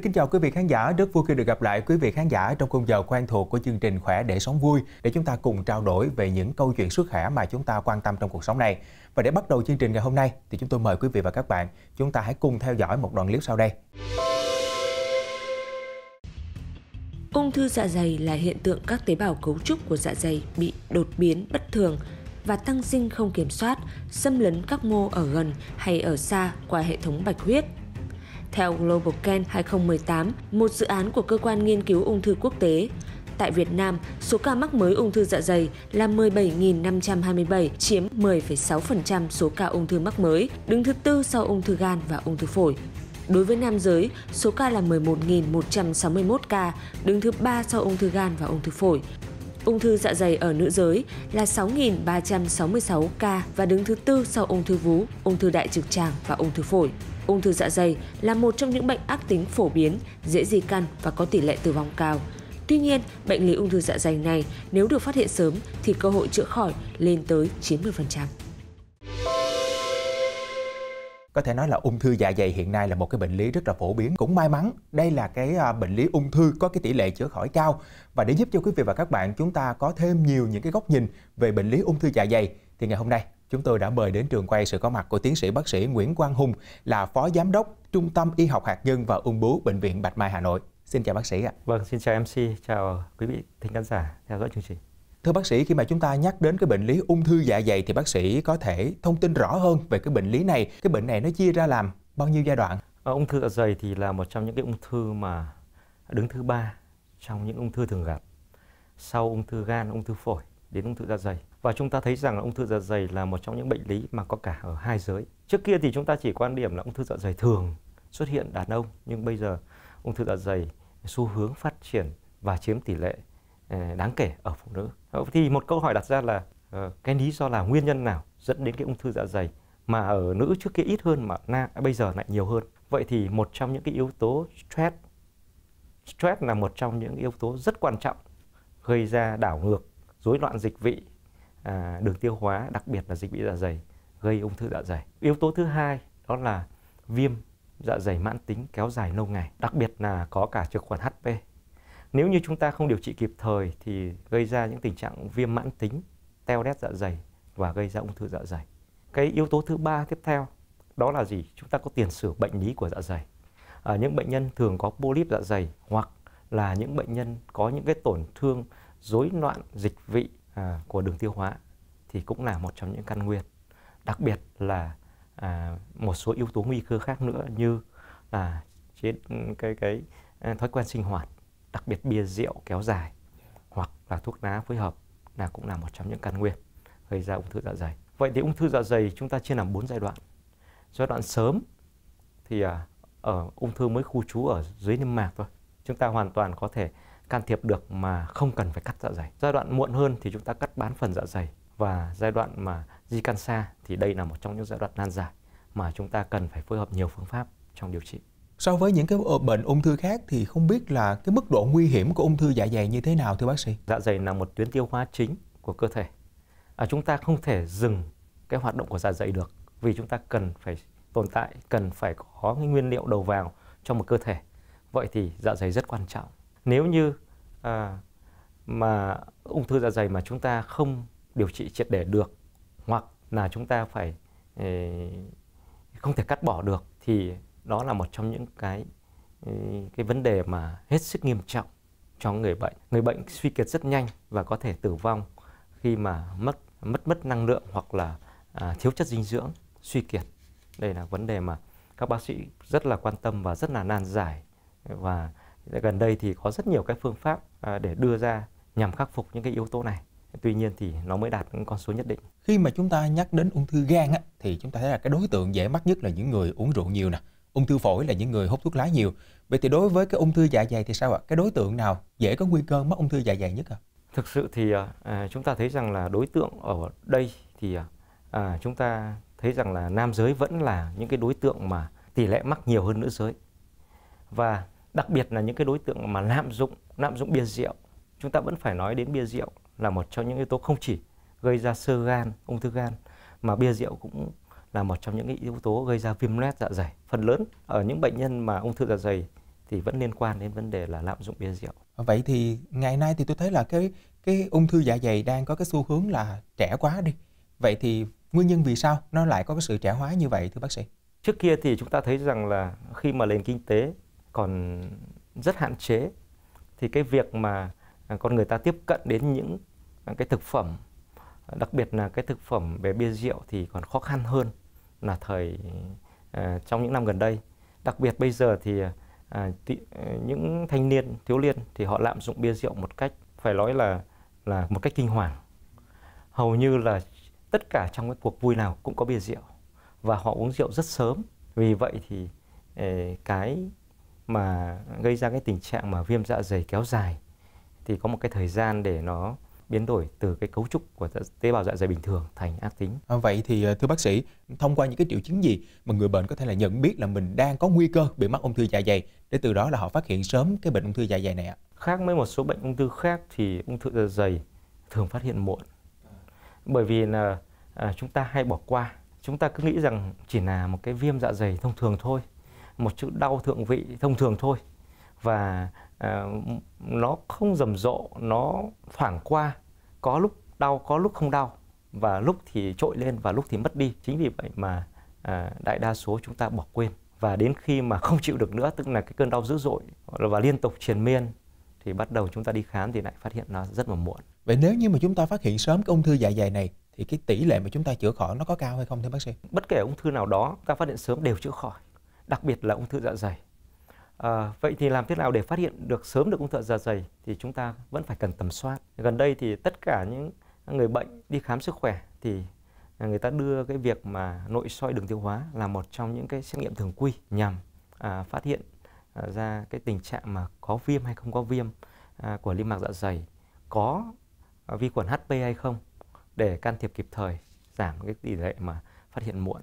Xin kính chào quý vị khán giả, rất vui khi được gặp lại quý vị khán giả trong khung giờ quen thuộc của chương trình Khỏe để sống vui để chúng ta cùng trao đổi về những câu chuyện sức khỏe mà chúng ta quan tâm trong cuộc sống này. Và để bắt đầu chương trình ngày hôm nay thì chúng tôi mời quý vị và các bạn chúng ta hãy cùng theo dõi một đoạn clip sau đây. Ung thư dạ dày là hiện tượng các tế bào cấu trúc của dạ dày bị đột biến bất thường và tăng sinh không kiểm soát, xâm lấn các mô ở gần hay ở xa qua hệ thống bạch huyết – theo Global Can 2018, một dự án của cơ quan nghiên cứu ung thư quốc tế, tại Việt Nam, số ca mắc mới ung thư dạ dày là 17.527, chiếm 10,6% số ca ung thư mắc mới, đứng thứ tư sau ung thư gan và ung thư phổi. Đối với nam giới, số ca là 11.161 ca, đứng thứ ba sau ung thư gan và ung thư phổi. Ung thư dạ dày ở nữ giới là 6.366 ca và đứng thứ tư sau ung thư vú, ung thư đại trực tràng và ung thư phổi. Ung thư dạ dày là một trong những bệnh ác tính phổ biến, dễ di căn và có tỷ lệ tử vong cao. Tuy nhiên, bệnh lý ung thư dạ dày này nếu được phát hiện sớm thì cơ hội chữa khỏi lên tới 90% có thể nói là ung thư dạ dày hiện nay là một cái bệnh lý rất là phổ biến cũng may mắn đây là cái à, bệnh lý ung thư có cái tỷ lệ chữa khỏi cao và để giúp cho quý vị và các bạn chúng ta có thêm nhiều những cái góc nhìn về bệnh lý ung thư dạ dày thì ngày hôm nay chúng tôi đã mời đến trường quay sự có mặt của tiến sĩ bác sĩ Nguyễn Quang Hùng là phó giám đốc Trung tâm Y học hạt nhân và ung bướu Bệnh viện Bạch Mai Hà Nội. Xin chào bác sĩ ạ. Vâng, xin chào MC, chào quý vị thính khán giả theo dõi chương trình. Thưa bác sĩ, khi mà chúng ta nhắc đến cái bệnh lý ung thư dạ dày thì bác sĩ có thể thông tin rõ hơn về cái bệnh lý này. Cái bệnh này nó chia ra làm bao nhiêu giai đoạn? À, ung thư dạ dày thì là một trong những cái ung thư mà đứng thứ ba trong những ung thư thường gặp sau ung thư gan, ung thư phổi đến ung thư dạ dày và chúng ta thấy rằng là ung thư dạ dày là một trong những bệnh lý mà có cả ở hai giới. Trước kia thì chúng ta chỉ quan điểm là ung thư dạ dày thường xuất hiện đàn ông, nhưng bây giờ ung thư dạ dày xu hướng phát triển và chiếm tỷ lệ ờ, đáng kể ở phụ nữ. Ờ, thì một câu hỏi đặt ra là ờ, cái lý do là nguyên nhân nào dẫn đến cái ung thư dạ dày mà ở nữ trước kia ít hơn mà na bây giờ lại nhiều hơn. Vậy thì một trong những cái yếu tố stress stress là một trong những yếu tố rất quan trọng gây ra đảo ngược, rối loạn dịch vị à, đường tiêu hóa đặc biệt là dịch vị dạ dày gây ung thư dạ dày yếu tố thứ hai đó là viêm dạ dày mãn tính kéo dài lâu ngày đặc biệt là có cả trực khuẩn hp nếu như chúng ta không điều trị kịp thời thì gây ra những tình trạng viêm mãn tính teo đét dạ dày và gây ra ung thư dạ dày cái yếu tố thứ ba tiếp theo đó là gì chúng ta có tiền sử bệnh lý của dạ dày à, những bệnh nhân thường có polyp dạ dày hoặc là những bệnh nhân có những cái tổn thương rối loạn dịch vị à, của đường tiêu hóa thì cũng là một trong những căn nguyên đặc biệt là à, một số yếu tố nguy cơ khác nữa như là trên cái cái à, thói quen sinh hoạt đặc biệt bia rượu kéo dài hoặc là thuốc lá phối hợp là cũng là một trong những căn nguyên gây ra ung thư dạ dày vậy thì ung thư dạ dày chúng ta chia làm bốn giai đoạn giai đoạn sớm thì à, ở ung thư mới khu trú ở dưới niêm mạc thôi chúng ta hoàn toàn có thể can thiệp được mà không cần phải cắt dạ dày. Giai đoạn muộn hơn thì chúng ta cắt bán phần dạ dày và giai đoạn mà di căn xa thì đây là một trong những giai đoạn nan giải mà chúng ta cần phải phối hợp nhiều phương pháp trong điều trị. So với những cái bệnh ung thư khác thì không biết là cái mức độ nguy hiểm của ung thư dạ dày như thế nào thưa bác sĩ? Dạ dày là một tuyến tiêu hóa chính của cơ thể. À, chúng ta không thể dừng cái hoạt động của dạ dày được vì chúng ta cần phải tồn tại, cần phải có cái nguyên liệu đầu vào cho một cơ thể. Vậy thì dạ dày rất quan trọng nếu như à, mà ung thư dạ dày mà chúng ta không điều trị triệt để được hoặc là chúng ta phải ê, ờ, không thể cắt bỏ được thì đó là một trong những cái ờ, cái vấn đề mà hết sức nghiêm trọng cho người bệnh. Người bệnh suy kiệt rất nhanh và có thể tử vong khi mà mất mất mất năng lượng hoặc là à, thiếu chất dinh dưỡng, suy kiệt. Đây là vấn đề mà các bác sĩ rất là quan tâm và rất là nan giải và gần đây thì có rất nhiều các phương pháp à, để đưa ra nhằm khắc phục những cái yếu tố này tuy nhiên thì nó mới đạt con số nhất định khi mà chúng ta nhắc đến ung thư gan á, thì chúng ta thấy là cái đối tượng dễ mắc nhất là những người uống rượu nhiều nè ung thư phổi là những người hút thuốc lá nhiều vậy thì đối với cái ung thư dạ dày thì sao ạ cái đối tượng nào dễ có nguy cơ mắc ung thư dạ dày nhất ạ thực sự thì à, à chúng ta thấy rằng là đối tượng ở đây thì à, à, chúng ta thấy rằng là nam giới vẫn là những cái đối tượng mà tỷ lệ mắc nhiều hơn nữ giới và đặc biệt là những cái đối tượng mà lạm dụng lạm dụng bia rượu chúng ta vẫn phải nói đến bia rượu là một trong những yếu tố không chỉ gây ra sơ gan ung thư gan mà bia rượu cũng là một trong những yếu tố gây ra viêm loét dạ dày phần lớn ở những bệnh nhân mà ung thư dạ dày thì vẫn liên quan đến vấn đề là lạm dụng bia rượu vậy thì ngày nay thì tôi thấy là cái cái ung thư dạ dày đang có cái xu hướng là trẻ quá đi vậy thì nguyên nhân vì sao nó lại có cái sự trẻ hóa như vậy thưa bác sĩ trước kia thì chúng ta thấy rằng là khi mà nền kinh tế còn rất hạn chế thì cái việc mà con người ta tiếp cận đến những cái thực phẩm đặc biệt là cái thực phẩm về bia rượu thì còn khó khăn hơn là thời uh, trong những năm gần đây đặc biệt bây giờ thì uh, tị, uh, những thanh niên thiếu niên thì họ lạm dụng bia rượu một cách phải nói là là một cách kinh hoàng hầu như là tất cả trong cái cuộc vui nào cũng có bia rượu và họ uống rượu rất sớm vì vậy thì cái mà gây ra cái tình trạng mà viêm dạ dày kéo dài thì có một cái thời gian để nó biến đổi từ cái cấu trúc của dạ, tế bào dạ dày bình thường thành ác tính. À, vậy thì ờ, thưa bác sĩ, thông qua những cái triệu chứng gì mà người bệnh có thể là nhận biết là mình đang có nguy cơ bị mắc ung thư dạ dày để từ đó là họ phát hiện sớm cái bệnh ung thư dạ dày này ạ? Khác với một số bệnh ung thư khác thì ung thư dạ dày thường phát hiện muộn. Bởi vì là à, chúng ta hay bỏ qua, chúng ta cứ nghĩ rằng chỉ là một cái viêm dạ dày thông thường thôi một chút đau thượng vị thông thường thôi và uh, nó không rầm rộ nó thoảng qua có lúc đau có lúc không đau và lúc thì trội lên và lúc thì mất đi chính vì vậy mà à, đại đa số chúng ta bỏ quên và đến khi mà không chịu được nữa tức là cái cơn đau dữ dội và liên tục triền miên thì bắt đầu chúng ta đi khám thì lại phát hiện nó rất là muộn vậy nếu như mà chúng ta phát hiện sớm cái ung thư dạ dày này thì cái tỷ lệ mà chúng ta chữa khỏi nó có cao hay không thưa bác sĩ bất kể ung thư nào đó ta phát hiện sớm đều chữa khỏi đặc biệt là ung thư dạ dày. À, vậy thì làm thế nào để phát hiện được sớm được ung thư dạ dày thì chúng ta vẫn phải cần tầm soát. Gần đây thì tất cả những người bệnh đi khám sức khỏe thì người ta đưa cái việc mà nội soi đường tiêu hóa là một trong những cái xét nghiệm thường quy nhằm à, phát hiện à, ra cái tình trạng mà có viêm hay không có viêm à, của niêm mạc dạ dày, có à, vi khuẩn HP hay không để can thiệp kịp thời giảm cái tỷ lệ mà phát hiện muộn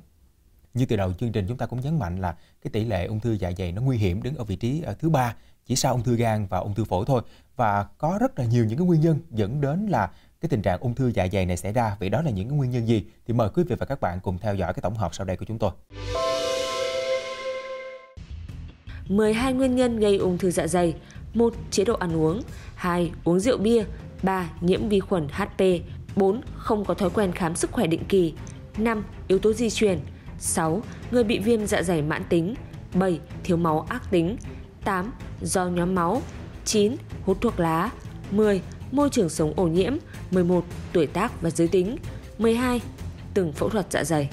như từ đầu chương trình chúng ta cũng nhấn mạnh là cái tỷ lệ ung thư dạ dày nó nguy hiểm đứng ở vị trí ờ, thứ ba chỉ sau ung thư gan và ung thư phổi thôi và có rất là nhiều những cái nguyên nhân dẫn đến là cái tình trạng ung thư dạ dày này xảy ra vậy đó là những cái nguyên nhân gì thì mời quý vị và các bạn cùng theo dõi cái tổng hợp sau đây của chúng tôi 12 nguyên nhân gây ung thư dạ dày 1. Chế độ ăn uống 2. Uống rượu bia 3. Nhiễm vi khuẩn HP 4. Không có thói quen khám sức khỏe định kỳ 5. Yếu tố di truyền 6. Người bị viêm dạ dày mãn tính 7. Thiếu máu ác tính 8. Do nhóm máu 9. Hút thuốc lá 10. Môi trường sống ô nhiễm 11. Tuổi tác và giới tính 12. Từng phẫu thuật dạ dày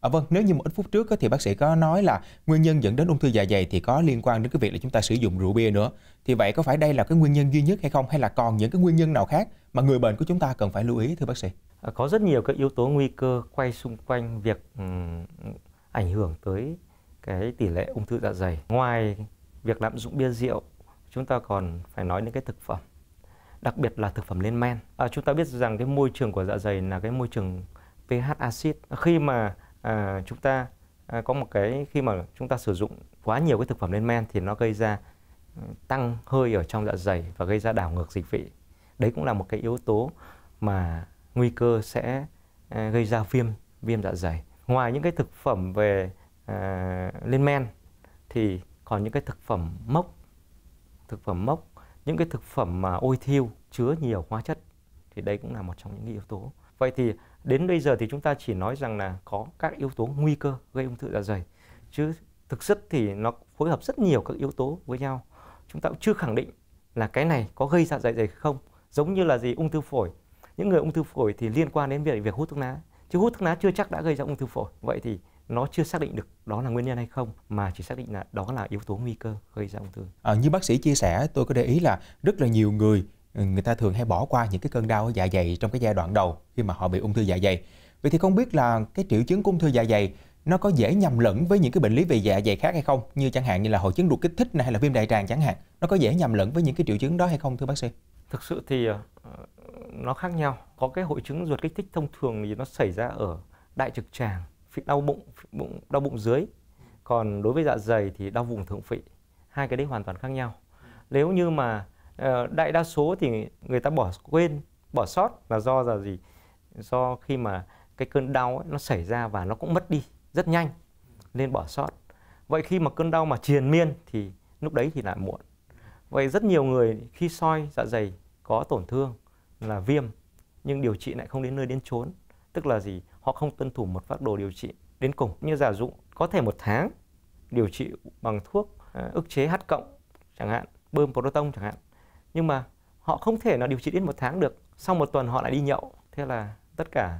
À, vâng, nếu như một ít phút trước thì bác sĩ có nói là nguyên nhân dẫn đến ung thư dạ dày thì có liên quan đến cái việc là chúng ta sử dụng rượu bia nữa. Thì vậy có phải đây là cái nguyên nhân duy nhất hay không hay là còn những cái nguyên nhân nào khác mà người bệnh của chúng ta cần phải lưu ý thưa bác sĩ? Ờ, có rất nhiều các yếu tố nguy cơ quay xung quanh việc um, ảnh hưởng tới cái tỷ lệ ung thư dạ dày. Ngoài việc lạm dụng bia rượu, chúng ta còn phải nói đến cái thực phẩm, đặc biệt là thực phẩm lên men. À, chúng ta biết rằng cái môi trường của dạ dày là cái môi trường pH acid. Khi mà à, chúng ta à, có một cái khi mà chúng ta sử dụng quá nhiều cái thực phẩm lên men thì nó gây ra ừ, tăng hơi ở trong dạ dày và gây ra đảo ngược dịch vị. Đấy cũng là một cái yếu tố mà nguy cơ sẽ à, gây ra viêm viêm dạ dày ngoài những cái thực phẩm về à, lên men thì còn những cái thực phẩm mốc thực phẩm mốc những cái thực phẩm mà ôi thiêu chứa nhiều hóa chất thì đấy cũng là một trong những yếu tố vậy thì đến bây giờ thì chúng ta chỉ nói rằng là có các yếu tố nguy cơ gây ung thư dạ dày chứ thực chất thì nó phối hợp rất nhiều các yếu tố với nhau chúng ta cũng chưa khẳng định là cái này có gây dạ dày không giống như là gì ung thư phổi những người ung thư phổi thì liên quan đến việc việc hút thuốc lá chứ hút thuốc lá chưa chắc đã gây ra ung thư phổi vậy thì nó chưa xác định được đó là nguyên nhân hay không mà chỉ xác định là đó là yếu tố nguy cơ gây ra ung thư. À, như bác sĩ chia sẻ, tôi có để ý là rất là nhiều người ừ, người ta thường hay bỏ qua những cái cơn đau dạ dày trong cái giai đoạn đầu khi mà họ bị ung thư dạ dày. Vậy thì không biết là cái triệu chứng ung thư dạ dày nó có dễ nhầm lẫn với những cái bệnh lý về dạ dày khác hay không? Như chẳng hạn như là hội chứng ruột kích thích này hay là viêm đại tràng chẳng hạn. Nó có dễ nhầm lẫn với những cái triệu chứng đó hay không thưa bác sĩ? Thực sự thì ờ, nó khác nhau có cái hội chứng ruột kích thích thông thường thì nó xảy ra ở đại trực tràng phị đau bụng bụng đau bụng dưới còn đối với dạ dày thì đau vùng thượng vị, hai cái đấy hoàn toàn khác nhau nếu như mà ờ, đại đa số thì người ta bỏ quên bỏ sót là do là gì do khi mà cái cơn đau ấy, nó xảy ra và nó cũng mất đi rất nhanh nên bỏ sót vậy khi mà cơn đau mà triền miên thì lúc đấy thì lại muộn vậy rất nhiều người khi soi dạ dày có tổn thương là viêm nhưng điều trị lại không đến nơi đến chốn tức là gì họ không tuân thủ một phác đồ điều trị đến cùng như giả dụ có thể một tháng điều trị bằng thuốc à, ức chế h cộng chẳng hạn bơm proton chẳng hạn nhưng mà họ không thể nào điều trị đến một tháng được sau một tuần họ lại đi nhậu thế là tất cả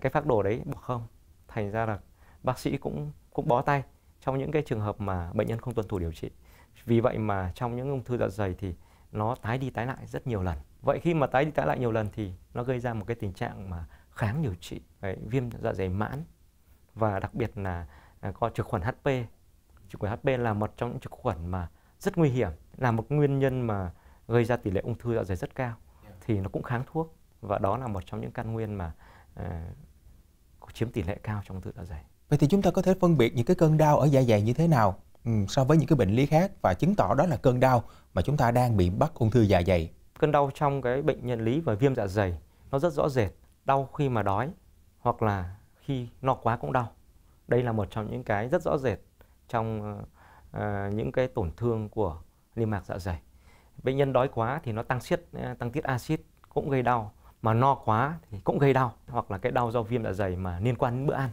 cái phác đồ đấy bỏ không thành ra là bác sĩ cũng cũng bó tay trong những cái trường hợp mà bệnh nhân không tuân thủ điều trị vì vậy mà trong những ung thư dạ dày thì nó tái đi tái lại rất nhiều lần vậy khi mà tái đi tái lại nhiều lần thì nó gây ra một cái tình trạng mà kháng điều trị Đấy, viêm dạ dày mãn và đặc biệt là à, có trực khuẩn HP trực khuẩn HP là một trong những trực khuẩn mà rất nguy hiểm là một nguyên nhân mà gây ra tỷ lệ ung thư dạ dày rất cao thì nó cũng kháng thuốc và đó là một trong những căn nguyên mà uh, chiếm tỷ lệ cao trong ung thư dạ dày. Vậy thì chúng ta có thể phân biệt những cái cơn đau ở dạ dày như thế nào Ừ, so với những cái bệnh lý khác và chứng tỏ đó là cơn đau mà chúng ta đang bị mắc ung thư dạ dày. Cơn đau trong cái bệnh nhân lý và viêm dạ dày nó rất rõ rệt, đau khi mà đói hoặc là khi no quá cũng đau. Đây là một trong những cái rất rõ rệt trong uh, những cái tổn thương của niêm mạc dạ dày. Bệnh nhân đói quá thì nó tăng siết ờ, tăng tiết axit cũng gây đau mà no quá thì cũng gây đau hoặc là cái đau do viêm dạ dày mà liên quan đến bữa ăn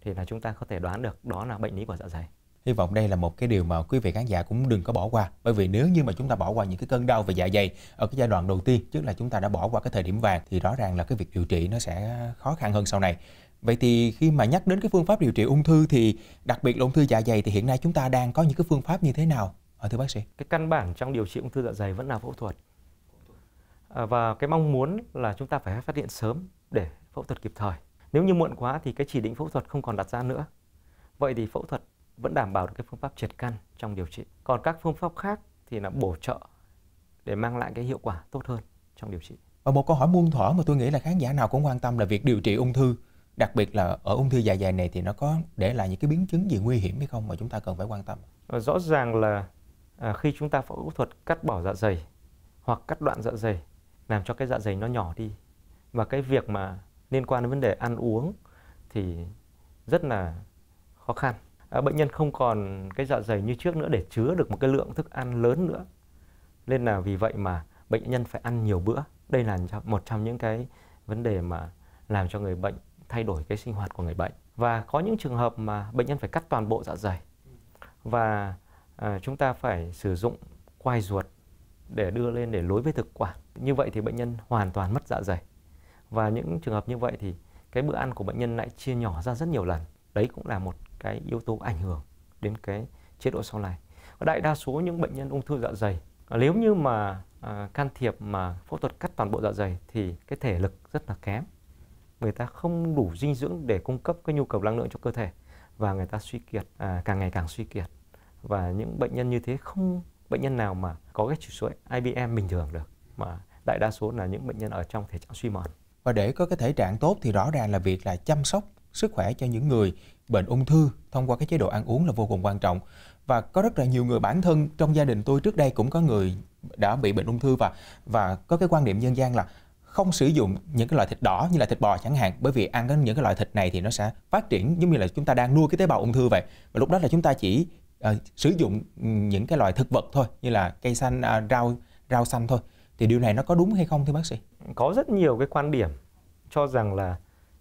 thì là chúng ta có thể đoán được đó là bệnh lý của dạ dày. Hy vọng đây là một cái điều mà quý vị khán giả cũng đừng có bỏ qua bởi vì nếu như mà chúng ta bỏ qua những cái cơn đau về dạ dày ở cái giai đoạn đầu tiên trước là chúng ta đã bỏ qua cái thời điểm vàng thì rõ ràng là cái việc điều trị nó sẽ khó khăn hơn sau này. Vậy thì khi mà nhắc đến cái phương pháp điều trị ung thư thì đặc biệt là ung thư dạ dày thì hiện nay chúng ta đang có những cái phương pháp như thế nào ở ờ, thưa bác sĩ? Cái căn bản trong điều trị ung thư dạ dày vẫn là phẫu thuật. À, và cái mong muốn là chúng ta phải phát hiện sớm để phẫu thuật kịp thời. Nếu như muộn quá thì cái chỉ định phẫu thuật không còn đặt ra nữa. Vậy thì phẫu thuật vẫn đảm bảo được cái phương pháp triệt căn trong điều trị. Còn các phương pháp khác thì là bổ trợ để mang lại cái hiệu quả tốt hơn trong điều trị. Và một câu hỏi muôn thuở mà tôi nghĩ là khán giả nào cũng quan tâm là việc điều trị ung thư, đặc biệt là ở ung thư dạ dày này thì nó có để lại những cái biến chứng gì nguy hiểm hay không mà chúng ta cần phải quan tâm. Ờ, rõ ràng là à, khi chúng ta phẫu thuật cắt bỏ dạ dày hoặc cắt đoạn dạ dày làm cho cái dạ dày nó nhỏ đi và cái việc mà liên quan đến vấn đề ăn uống thì rất là khó khăn À, bệnh nhân không còn cái dạ dày như trước nữa để chứa được một cái lượng thức ăn lớn nữa nên là vì vậy mà bệnh nhân phải ăn nhiều bữa đây là một trong những cái vấn đề mà làm cho người bệnh thay đổi cái sinh hoạt của người bệnh và có những trường hợp mà bệnh nhân phải cắt toàn bộ dạ dày và à, chúng ta phải sử dụng quai ruột để đưa lên để lối với thực quản như vậy thì bệnh nhân hoàn toàn mất dạ dày và những trường hợp như vậy thì cái bữa ăn của bệnh nhân lại chia nhỏ ra rất nhiều lần đấy cũng là một cái yếu tố ảnh hưởng đến cái chế độ sau này và đại đa số những bệnh nhân ung thư dạ dày à, nếu như mà à, can thiệp mà phẫu thuật cắt toàn bộ dạ dày thì cái thể lực rất là kém người ta không đủ dinh dưỡng để cung cấp cái nhu cầu năng lượng cho cơ thể và người ta suy kiệt à, càng ngày càng suy kiệt và những bệnh nhân như thế không bệnh nhân nào mà có cái chỉ số IBM bình thường được mà đại đa số là những bệnh nhân ở trong thể trạng suy mòn và để có cái thể trạng tốt thì rõ ràng là việc là chăm sóc sức khỏe cho những người bệnh ung thư thông qua cái chế độ ăn uống là vô cùng quan trọng và có rất là nhiều người bản thân trong gia đình tôi trước đây cũng có người đã bị bệnh ung thư và và có cái quan niệm dân gian là không sử dụng những cái loại thịt đỏ như là thịt bò chẳng hạn bởi vì ăn những cái loại thịt này thì nó sẽ phát triển giống như là chúng ta đang nuôi cái tế bào ung thư vậy và lúc đó là chúng ta chỉ uh, sử dụng ừ, những cái loại thực vật thôi như là cây xanh uh, rau rau xanh thôi thì điều này nó có đúng hay không thưa bác sĩ có rất nhiều cái quan điểm cho rằng là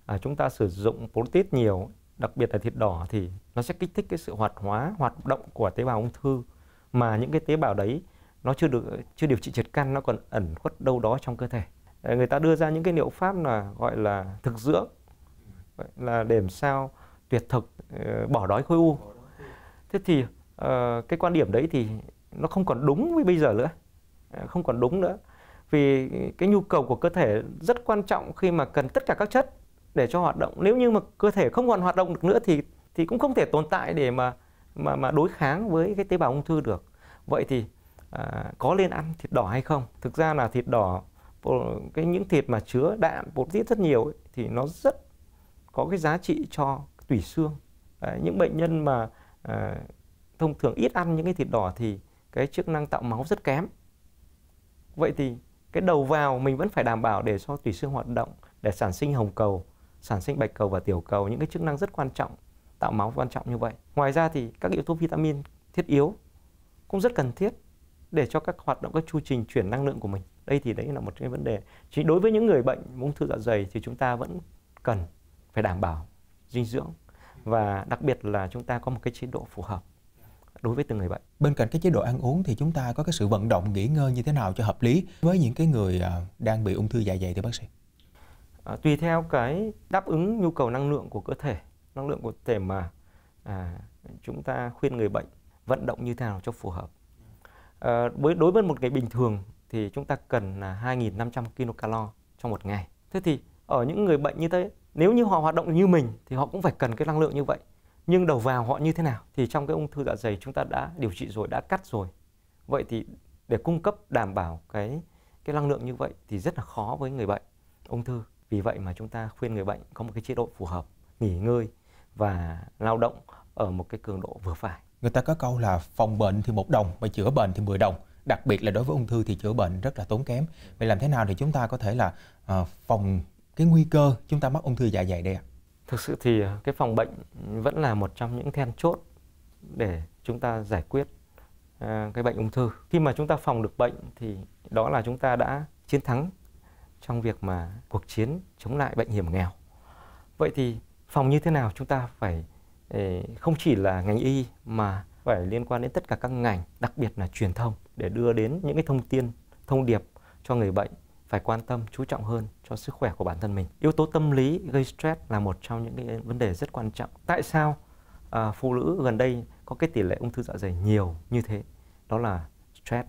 à, chúng ta sử dụng protein nhiều đặc biệt là thịt đỏ thì nó sẽ kích thích cái sự hoạt hóa hoạt động của tế bào ung thư mà những cái tế bào đấy nó chưa được chưa điều trị triệt căn nó còn ẩn khuất đâu đó trong cơ thể à, người ta đưa ra những cái liệu pháp là gọi là thực dưỡng là để làm sao tuyệt thực ờ, bỏ đói khối u thế thì uh, cái quan điểm đấy thì nó không còn đúng với bây giờ nữa không còn đúng nữa vì cái nhu cầu của cơ thể rất quan trọng khi mà cần tất cả các chất để cho hoạt động nếu như mà cơ thể không còn hoạt động được nữa thì thì cũng không thể tồn tại để mà mà mà đối kháng với cái tế bào ung thư được vậy thì à, có nên ăn thịt đỏ hay không thực ra là thịt đỏ cái những thịt mà chứa đạm bột giết rất nhiều ấy, thì nó rất có cái giá trị cho tủy xương à, những bệnh nhân mà à, thông thường ít ăn những cái thịt đỏ thì cái chức năng tạo máu rất kém vậy thì cái đầu vào mình vẫn phải đảm bảo để cho tủy xương hoạt động để sản sinh hồng cầu sản sinh bạch cầu và tiểu cầu những cái chức năng rất quan trọng tạo máu quan trọng như vậy ngoài ra thì các yếu tố vitamin thiết yếu cũng rất cần thiết để cho các hoạt động các chu trình chuyển năng lượng của mình đây thì đấy là một cái vấn đề chỉ đối với những người bệnh ung thư dạ dày thì chúng ta vẫn cần phải đảm bảo dinh dưỡng và đặc biệt là chúng ta có một cái chế độ phù hợp đối với từng người bệnh. Bên cạnh cái chế độ ăn uống thì chúng ta có cái sự vận động nghỉ ngơi như thế nào cho hợp lý với những cái người à, đang bị ung thư dạ dày thưa bác sĩ? à, tùy theo cái đáp ứng nhu cầu năng lượng của cơ thể năng lượng của cơ thể mà à, chúng ta khuyên người bệnh vận động như thế nào cho phù hợp à, đối, đối với một ngày bình thường thì chúng ta cần là 2.500 kcal trong một ngày thế thì ở những người bệnh như thế nếu như họ hoạt động như mình thì họ cũng phải cần cái năng lượng như vậy nhưng đầu vào họ như thế nào thì trong cái ung thư dạ dày chúng ta đã điều trị rồi đã cắt rồi vậy thì để cung cấp đảm bảo cái cái năng lượng như vậy thì rất là khó với người bệnh ung thư vì vậy mà chúng ta khuyên người bệnh có một cái chế độ phù hợp nghỉ ngơi và lao động ở một cái cường độ vừa phải người ta có câu là phòng bệnh thì một đồng mà chữa bệnh thì 10 đồng đặc biệt là đối với ung thư thì chữa bệnh rất là tốn kém vậy làm thế nào thì chúng ta có thể là uh, phòng cái nguy cơ chúng ta mắc ung thư dạ dày đây ạ thực sự thì à, cái phòng bệnh vẫn là một trong những then chốt để chúng ta giải quyết à, cái bệnh ung thư khi mà chúng ta phòng được bệnh thì đó là chúng ta đã chiến thắng trong việc mà cuộc chiến chống lại bệnh hiểm nghèo. Vậy thì phòng như thế nào chúng ta phải không chỉ là ngành y mà phải liên quan đến tất cả các ngành, đặc biệt là truyền thông để đưa đến những cái thông tin, thông điệp cho người bệnh phải quan tâm, chú trọng hơn cho sức khỏe của bản thân mình. Yếu tố tâm lý gây stress là một trong những cái vấn đề rất quan trọng. Tại sao à, phụ nữ gần đây có cái tỷ lệ ung thư dạ dày nhiều như thế? Đó là stress.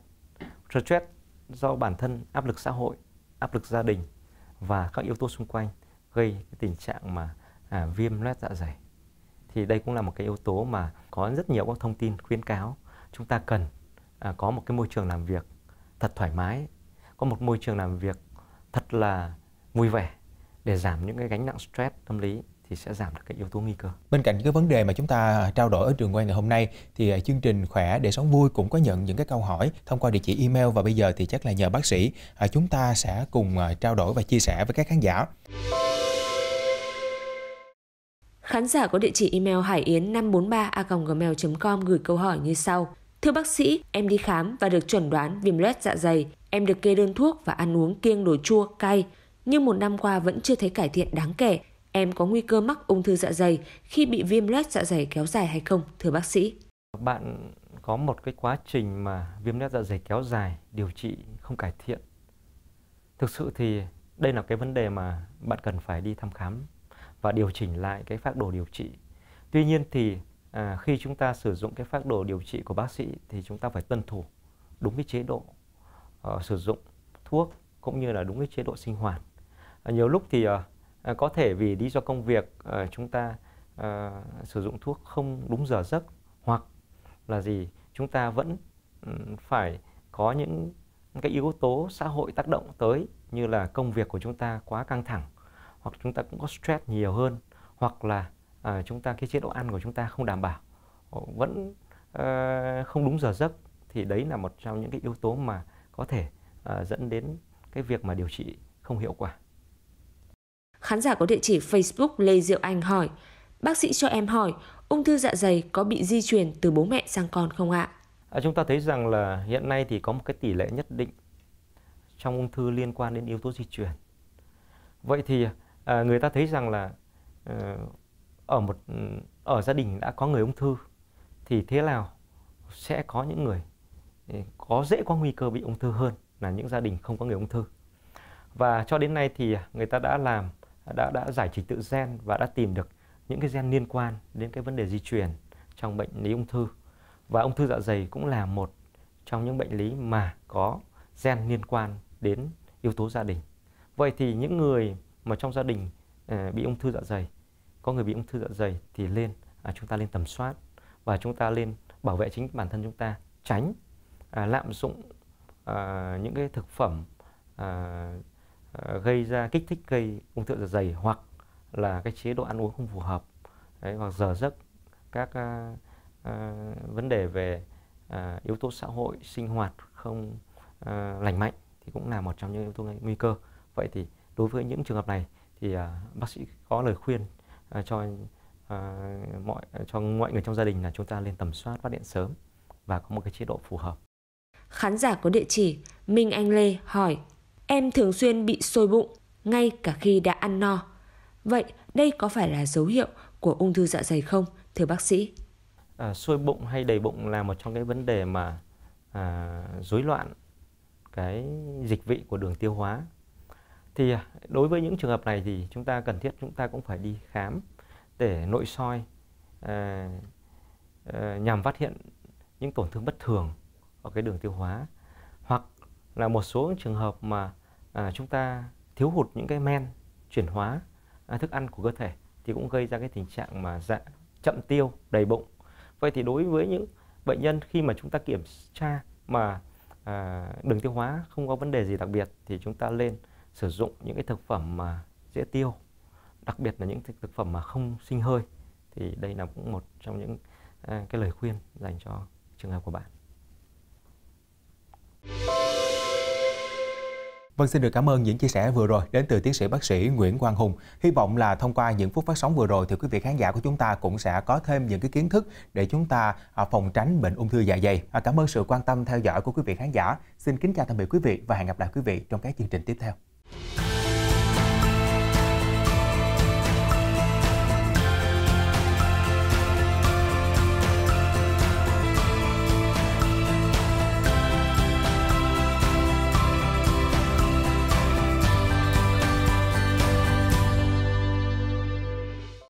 Stress do bản thân áp lực xã hội áp lực gia đình và các yếu tố xung quanh gây cái tình trạng mà à, viêm loét dạ dày thì đây cũng là một cái yếu tố mà có rất nhiều các thông tin khuyến cáo chúng ta cần à, có một cái môi trường làm việc thật thoải mái có một môi trường làm việc thật là vui vẻ để giảm những cái gánh nặng stress tâm lý thì sẽ giảm được cái yếu tố nguy cơ. Bên cạnh cái vấn đề mà chúng ta trao đổi ở trường quay ngày hôm nay thì à, chương trình khỏe để sống vui cũng có nhận những cái câu hỏi thông qua địa chỉ email và bây giờ thì chắc là nhờ bác sĩ à, chúng ta sẽ cùng à, trao đổi và chia sẻ với các khán giả. Khán giả có địa chỉ email hải yến 543 gmail com gửi câu hỏi như sau: Thưa bác sĩ, em đi khám và được chuẩn đoán viêm loét dạ dày. Em được kê đơn thuốc và ăn uống kiêng đồ chua, cay. Nhưng một năm qua vẫn chưa thấy cải thiện đáng kể em có nguy cơ mắc ung thư dạ dày khi bị viêm loét dạ dày kéo dài hay không, thưa bác sĩ? Bạn có một cái quá trình mà viêm loét dạ dày kéo dài, điều trị không cải thiện. Thực sự thì đây là cái vấn đề mà bạn cần phải đi thăm khám và điều chỉnh lại cái phác đồ điều trị. Tuy nhiên thì à, khi chúng ta sử dụng cái phác đồ điều trị của bác sĩ thì chúng ta phải tuân thủ đúng cái chế độ uh, sử dụng thuốc cũng như là đúng cái chế độ sinh hoạt. À, nhiều lúc thì uh, À, có thể vì lý do công việc à, chúng ta à, sử dụng thuốc không đúng giờ giấc hoặc là gì chúng ta vẫn ừ, phải có những cái yếu tố xã hội tác động tới như là công việc của chúng ta quá căng thẳng hoặc chúng ta cũng có stress nhiều hơn hoặc là à, chúng ta cái chế độ ăn của chúng ta không đảm bảo ờ, vẫn à, không đúng giờ giấc thì đấy là một trong những cái yếu tố mà có thể à, dẫn đến cái việc mà điều trị không hiệu quả Khán giả có địa chỉ Facebook Lê Diệu Anh hỏi, bác sĩ cho em hỏi, ung thư dạ dày có bị di truyền từ bố mẹ sang con không ạ? À, chúng ta thấy rằng là hiện nay thì có một cái tỷ lệ nhất định trong ung thư liên quan đến yếu tố di truyền. Vậy thì à, người ta thấy rằng là ờ, ở một ở gia đình đã có người ung thư thì thế nào sẽ có những người ừ, có dễ có nguy cơ bị ung thư hơn là những gia đình không có người ung thư. Và cho đến nay thì người ta đã làm đã đã giải trình tự gen và đã tìm được những cái gen liên quan đến cái vấn đề di truyền trong bệnh lý ung thư và ung thư dạ dày cũng là một trong những bệnh lý mà có gen liên quan đến yếu tố gia đình vậy thì những người mà trong gia đình ờ, bị ung thư dạ dày có người bị ung thư dạ dày thì lên à, chúng ta lên tầm soát và chúng ta lên bảo vệ chính bản thân chúng ta tránh à, lạm dụng à, những cái thực phẩm à, Ờ, gây ra kích thích gây ung thư dạ dày hoặc là cái chế độ ăn uống không phù hợp đấy, hoặc giờ giấc các à, à, vấn đề về à, yếu tố xã hội sinh hoạt không à, lành mạnh thì cũng là một trong những yếu tố nguy cơ vậy thì đối với những trường hợp này thì à, bác sĩ có lời khuyên à, cho à, mọi cho mọi người trong gia đình là chúng ta nên tầm soát phát hiện sớm và có một cái chế độ phù hợp khán giả có địa chỉ minh anh lê hỏi em thường xuyên bị sôi bụng, ngay cả khi đã ăn no. Vậy đây có phải là dấu hiệu của ung thư dạ dày không, thưa bác sĩ? À, sôi bụng hay đầy bụng là một trong cái vấn đề mà à, rối loạn cái dịch vị của đường tiêu hóa. Thì à, đối với những trường hợp này thì chúng ta cần thiết chúng ta cũng phải đi khám để nội soi à, à, nhằm phát hiện những tổn thương bất thường ở cái đường tiêu hóa hoặc là một số trường hợp mà à, chúng ta thiếu hụt những cái men chuyển hóa à, thức ăn của cơ thể thì cũng gây ra cái tình trạng mà dạ chậm tiêu đầy bụng vậy thì đối với những bệnh nhân khi mà chúng ta kiểm tra mà à, đường tiêu hóa không có vấn đề gì đặc biệt thì chúng ta lên sử dụng những cái thực phẩm mà dễ tiêu đặc biệt là những thực phẩm mà không sinh hơi thì đây là cũng một trong những à, cái lời khuyên dành cho trường hợp của bạn Vâng, xin được cảm ơn những chia sẻ vừa rồi đến từ tiến sĩ bác sĩ Nguyễn Quang Hùng. Hy vọng là thông qua những phút phát sóng vừa rồi thì quý vị khán giả của chúng ta cũng sẽ có thêm những cái kiến thức để chúng ta à, phòng tránh bệnh ung thư dạ dày. À, cảm ơn sự quan tâm theo dõi của quý vị khán giả. Xin kính chào tạm biệt quý vị và hẹn gặp lại quý vị trong các chương trình tiếp theo.